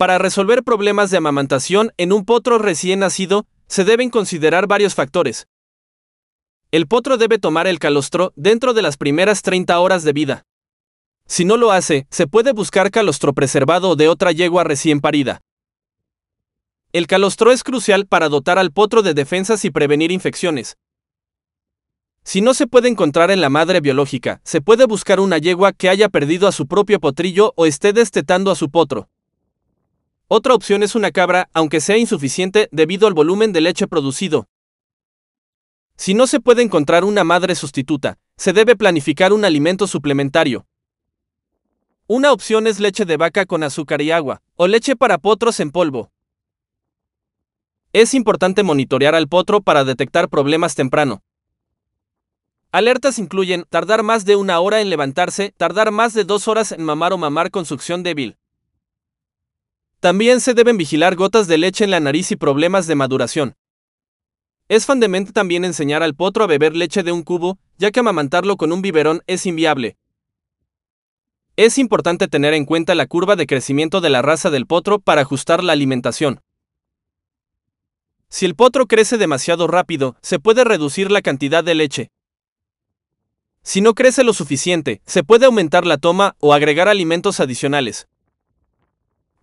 Para resolver problemas de amamantación en un potro recién nacido, se deben considerar varios factores. El potro debe tomar el calostro dentro de las primeras 30 horas de vida. Si no lo hace, se puede buscar calostro preservado de otra yegua recién parida. El calostro es crucial para dotar al potro de defensas y prevenir infecciones. Si no se puede encontrar en la madre biológica, se puede buscar una yegua que haya perdido a su propio potrillo o esté destetando a su potro. Otra opción es una cabra, aunque sea insuficiente debido al volumen de leche producido. Si no se puede encontrar una madre sustituta, se debe planificar un alimento suplementario. Una opción es leche de vaca con azúcar y agua, o leche para potros en polvo. Es importante monitorear al potro para detectar problemas temprano. Alertas incluyen tardar más de una hora en levantarse, tardar más de dos horas en mamar o mamar con succión débil, también se deben vigilar gotas de leche en la nariz y problemas de maduración. Es fundamental también enseñar al potro a beber leche de un cubo, ya que amamantarlo con un biberón es inviable. Es importante tener en cuenta la curva de crecimiento de la raza del potro para ajustar la alimentación. Si el potro crece demasiado rápido, se puede reducir la cantidad de leche. Si no crece lo suficiente, se puede aumentar la toma o agregar alimentos adicionales.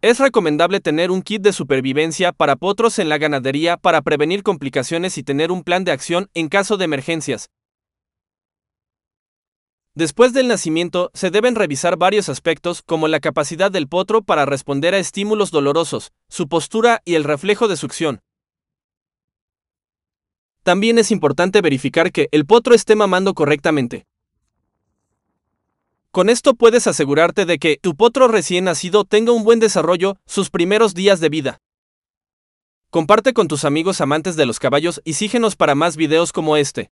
Es recomendable tener un kit de supervivencia para potros en la ganadería para prevenir complicaciones y tener un plan de acción en caso de emergencias. Después del nacimiento, se deben revisar varios aspectos como la capacidad del potro para responder a estímulos dolorosos, su postura y el reflejo de succión. También es importante verificar que el potro esté mamando correctamente. Con esto puedes asegurarte de que tu potro recién nacido tenga un buen desarrollo sus primeros días de vida. Comparte con tus amigos amantes de los caballos y síguenos para más videos como este.